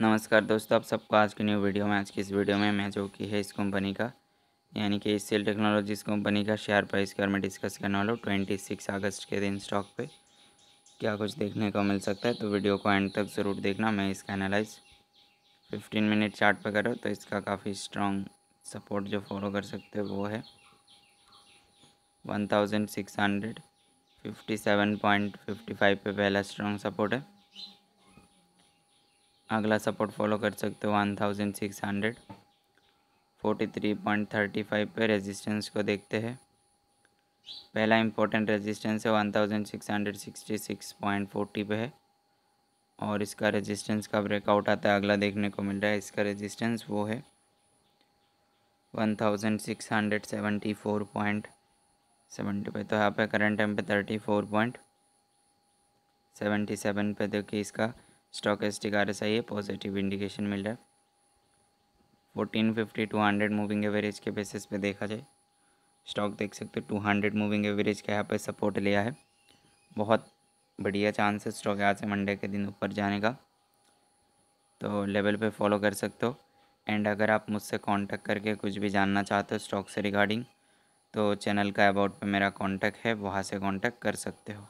नमस्कार दोस्तों आप सबको आज की न्यू वीडियो में आज की इस वीडियो में मैं जो कि है इस कंपनी का यानी कि इस सेल इस कंपनी का शेयर प्राइस के में डिस्कस करने वाला हूँ ट्वेंटी सिक्स अगस्त के दिन स्टॉक पे क्या कुछ देखने को मिल सकता है तो वीडियो को एंड तक ज़रूर देखना मैं इसका एनालाइज फिफ्टीन मिनट चार्ट पर करो तो इसका काफ़ी स्ट्रॉन्ग सपोर्ट जो फॉलो कर सकते हो वो है one thousand six hundred fifty seven point fifty five पे पहला स्ट्रॉन्ग सपोर्ट है अगला सपोर्ट फॉलो कर सकते हो one thousand six hundred forty three point thirty five पर रेजिस्टेंस को देखते हैं पहला इंपॉर्टेंट रेजिस्टेंस है one thousand six hundred sixty six point forty पे है और इसका रेजिस्टेंस का ब्रेकआउट आता है अगला देखने को मिल रहा है इसका रेजिस्टेंस वो है one thousand six hundred seventy four point seventy पे तो यहाँ पे करंट टाइम पे thirty four point seventy seven पे देखिए इसका स्टॉक आर एस आई है पॉजिटिव इंडिकेशन मिल रहा है fourteen fifty two hundred moving average के बेसिस पे देखा जाए स्टॉक देख सकते हो टू हंड्रेड मूविंग एवरेज का यहाँ पे सपोर्ट लिया है बहुत बढ़िया चांस है स्टॉक यहाँ से मंडे के दिन ऊपर जाने का तो लेवल पे फॉलो कर सकते हो एंड अगर आप मुझसे कांटेक्ट करके कुछ भी जानना चाहते हो स्टॉक से रिगार्डिंग तो चैनल का अबाउट पे मेरा कांटेक्ट है वहाँ से कांटेक्ट कर सकते हो